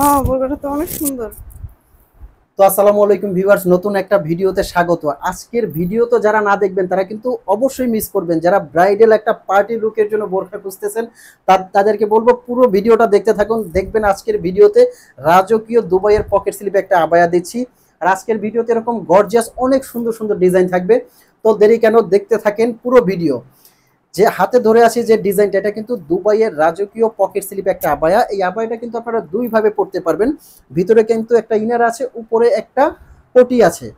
হ্যাঁ, বোরকাটা তো অনেক সুন্দর তো আসসালামু আলাইকুম ভিউয়ার্স নতুন একটা ভিডিওতে স্বাগত আজকের ভিডিও তো যারা না দেখবেন তারা কিন্তু অবশ্যই মিস করবেন যারা ব্রাইডাল একটা লুকের জন্য বোরখা খুঁজতেছেন তাদেরকে বলবো পুরো ভিডিওটা দেখতে থাকুন দেখবেন আজকের ভিডিওতে রাজকীয় দুবাইয়ের পকেট স্লিপে একটা আবায়া দিচ্ছি আর আজকের ভিডিওতে এরকম গর্জিয়াস অনেক সুন্দর সুন্দর ডিজাইন থাকবে তো দেরি কেন দেখতে থাকেন পুরো ভিডিও যে হাতে ধরে আসে যে ডিজাইনটা এটা কিন্তু দুবাইয়ের রাজকীয় পকেট স্লিপ একটা আবায়া এই আবায়াটা কিন্তু আপনারা দুইভাবে পড়তে পারবেন ভিতরে কিন্তু একটা ইনার আছে উপরে একটা পটি আছে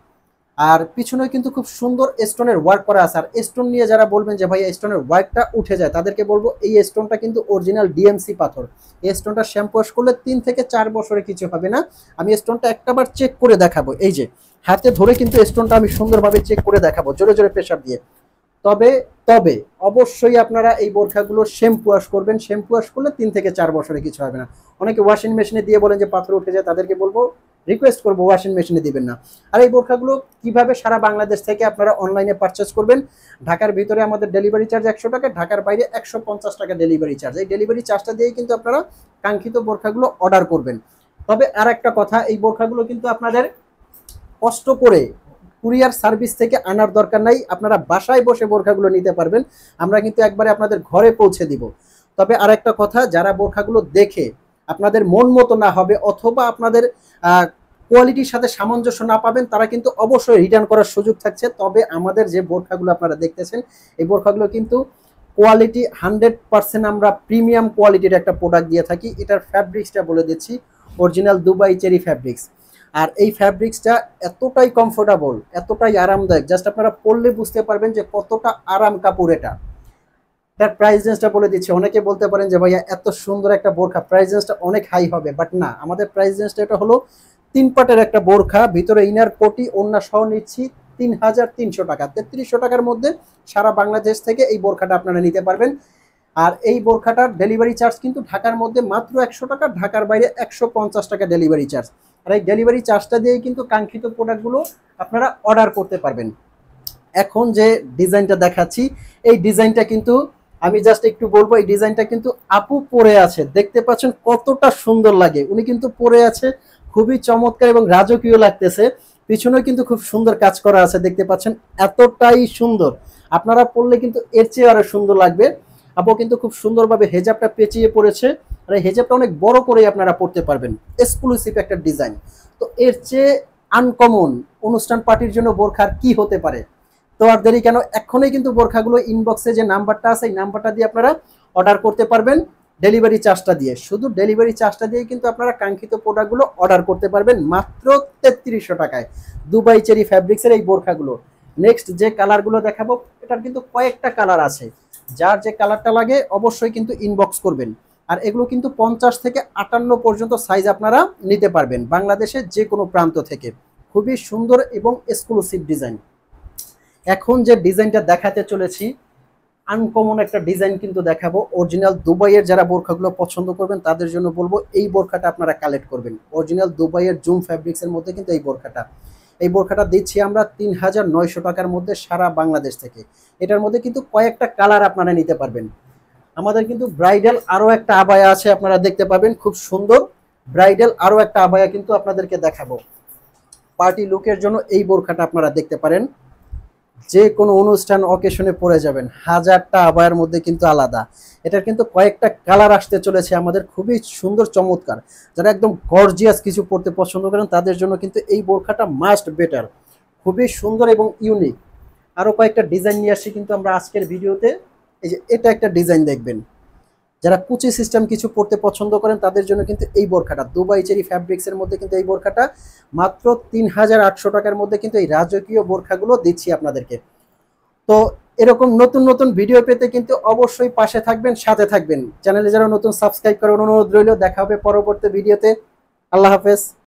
আর পিছনে কিন্তু খুব সুন্দর স্টোনের ওয়ার্ক করা আছে আর স্টোন নিয়ে যারা বলবেন যে ভাই স্টোনের ওয়ার্কটা উঠে যায় তাদেরকে বলবো এই স্টোনটা কিন্তু অরিজিনাল ডিএমসি পাথর এই স্টোনটা ওয়াশ করলে তিন থেকে চার বছরে কিছু হবে না আমি স্টোনটা একটাবার চেক করে দেখাবো এই যে হাতে ধরে কিন্তু স্টোনটা আমি সুন্দরভাবে চেক করে দেখাবো জোরে জোরে প্রেশার দিয়ে তবে তবে অবশ্যই আপনারা এই বোরখাগুলো শ্যাম্পু ওয়াশ করবেন শ্যাম্পু ওয়াশ করলে তিন থেকে চার বছরে কিছু হবে না অনেকে ওয়াশিং মেশিনে দিয়ে বলেন যে পাথর উঠে যায় তাদেরকে বলবো রিকোয়েস্ট করবো ওয়াশিং মেশিনে দিবেন না আর এই বোরখাগুলো কিভাবে সারা বাংলাদেশ থেকে আপনারা অনলাইনে পারচেস করবেন ঢাকার ভিতরে আমাদের ডেলিভারি চার্জ একশো টাকা ঢাকার বাইরে একশো পঞ্চাশ টাকা ডেলিভারি চার্জ এই ডেলিভারি চার্জটা দিয়েই কিন্তু আপনারা কাঙ্ক্ষিত বোরখাগুলো অর্ডার করবেন তবে আর একটা কথা এই বোরখাগুলো কিন্তু আপনাদের কষ্ট করে কুরিয়ার সার্ভিস থেকে আনার দরকার নাই আপনারা বাসায় বসে বোরখাগুলো নিতে পারবেন আমরা কিন্তু একবারে আপনাদের ঘরে পৌঁছে দিব তবে আর একটা কথা যারা বোরখাগুলো দেখে আপনাদের মন মতো না হবে অথবা আপনাদের কোয়ালিটির সাথে সামঞ্জস্য না পাবেন তারা কিন্তু অবশ্যই রিটার্ন করার সুযোগ থাকছে তবে আমাদের যে বোরখাগুলো আপনারা দেখতেছেন এই বোরখাগুলো কিন্তু কোয়ালিটি হান্ড্রেড পার্সেন্ট আমরা প্রিমিয়াম কোয়ালিটির একটা প্রোডাক্ট দিয়ে থাকি এটার ফ্যাব্রিক্সটা বলে দিচ্ছি অরিজিনাল দুবাই চেরি ফ্যাব্রিক্স আর এই ফ্যাব্রিক্সটা এতটাই কমফোর্টেবল এতটাই আরামদায়ক জাস্ট আপনারা পরলে বুঝতে পারবেন যে কতটা আরাম কাপড় এটা তার প্রাইস রেঞ্জটা বলে দিচ্ছে অনেকে বলতে পারেন যে ভাইয়া এত সুন্দর একটা বোরখা প্রাইস রেঞ্জটা অনেক হাই হবে বাট না আমাদের প্রাইস রেঞ্জটা এটা হলো তিন পাটের একটা বোরখা ভিতরে ইনার কোটি অন্য সহ নিচ্ছি তিন হাজার তিনশো টাকা তেত্রিশশো টাকার মধ্যে সারা বাংলাদেশ থেকে এই বোরখাটা আপনারা নিতে পারবেন আর এই বোরখাটার ডেলিভারি চার্জ কিন্তু ঢাকার মধ্যে মাত্র একশো টাকা ঢাকার বাইরে একশো পঞ্চাশ টাকা ডেলিভারি চার্জ আর এই ডেলিভারি চার্জটা দিয়েই কিন্তু কাঙ্ক্ষিত প্রোডাক্টগুলো আপনারা অর্ডার করতে পারবেন এখন যে ডিজাইনটা দেখাচ্ছি এই ডিজাইনটা কিন্তু আমি জাস্ট একটু বলবো এই ডিজাইনটা কিন্তু আপু পরে আছে দেখতে পাচ্ছেন কতটা সুন্দর লাগে উনি কিন্তু পরে আছে খুবই চমৎকার এবং রাজকীয় লাগতেছে পিছনেও কিন্তু খুব সুন্দর কাজ করা আছে দেখতে পাচ্ছেন এতটাই সুন্দর আপনারা পড়লে কিন্তু এর চেয়ে আরো সুন্দর লাগবে আপু কিন্তু খুব সুন্দরভাবে হেজাবটা পেঁচিয়ে পড়েছে আর হেজাবটা অনেক বড় করে আপনারা পড়তে পারবেন এক্সক্লুসিভ একটা ডিজাইন তো এর চেয়ে আনকমন অনুষ্ঠান পার্টির জন্য বোরখার কি হতে পারে তো আর দেরি কেন এখনই কিন্তু বোরখাগুলো ইনবক্সে যে নাম্বারটা আছে এই নাম্বারটা দিয়ে আপনারা অর্ডার করতে পারবেন ডেলিভারি চার্জটা দিয়ে শুধু ডেলিভারি চার্জটা দিয়ে কিন্তু আপনারা কাঙ্ক্ষিত প্রোডাক্টগুলো অর্ডার করতে পারবেন মাত্র তেত্রিশশো টাকায় দুবাই চেরি ফ্যাব্রিক্সের এই বোরখাগুলো নেক্সট যে কালারগুলো দেখাবো এটার কিন্তু কয়েকটা কালার আছে যার যে কালারটা লাগে অবশ্যই কিন্তু ইনবক্স করবেন আর এগুলো কিন্তু পঞ্চাশ থেকে আটান্ন পর্যন্ত সাইজ আপনারা নিতে পারবেন বাংলাদেশের যে কোনো প্রান্ত থেকে খুবই সুন্দর এবং এক্সক্লুসিভ ডিজাইন এখন যে ডিজাইনটা দেখাতে চলেছি আনকমন একটা ডিজাইন কিন্তু দেখাবো অরিজিনাল দুবাইয়ের যারা বোরখাগুলো পছন্দ করবেন তাদের জন্য বলবো এই বোরখাটা আপনারা কালেক্ট করবেন অরিজিনাল দুবাইয়ের জুম ফ্যাব্রিক্সের মধ্যে কিন্তু এই বোরখাটা এই বোরখাটা দিচ্ছি আমরা তিন হাজার নয়শো টাকার মধ্যে সারা বাংলাদেশ থেকে এটার মধ্যে কিন্তু কয়েকটা কালার আপনারা নিতে পারবেন আমাদের কিন্তু ব্রাইডাল আরও একটা আবায়া আছে আপনারা দেখতে পাবেন খুব সুন্দর ব্রাইডাল আরও একটা আবায়া কিন্তু আপনাদেরকে দেখাবো পার্টি লুকের জন্য এই বোরখাটা আপনারা দেখতে পারেন যে কোনো অনুষ্ঠান অকেশনে পরে যাবেন হাজারটা আবায়ের মধ্যে কিন্তু আলাদা এটার কিন্তু কয়েকটা কালার আসতে চলেছে আমাদের খুবই সুন্দর চমৎকার যারা একদম গর্জিয়াস কিছু পড়তে পছন্দ করেন তাদের জন্য কিন্তু এই বোরখাটা মাস্ট বেটার খুবই সুন্দর এবং ইউনিক আরও কয়েকটা ডিজাইন নিয়ে আসি কিন্তু আমরা আজকের ভিডিওতে এই যে এটা একটা ডিজাইন দেখবেন যারা কুচি সিস্টেম কিছু পড়তে পছন্দ করেন তাদের জন্য কিন্তু এই বোরখাটা দুবাই চেরি ফ্যাব্রিক্সের মধ্যে কিন্তু এই বোরখাটা মাত্র তিন হাজার আটশো টাকার মধ্যে কিন্তু এই রাজকীয় বোরখাগুলো দিচ্ছি আপনাদেরকে তো এরকম নতুন নতুন ভিডিও পেতে কিন্তু অবশ্যই পাশে থাকবেন সাথে থাকবেন চ্যানেলে যারা নতুন সাবস্ক্রাইব করার অনুরোধ রইল দেখা হবে পরবর্তী ভিডিওতে আল্লাহ হাফেজ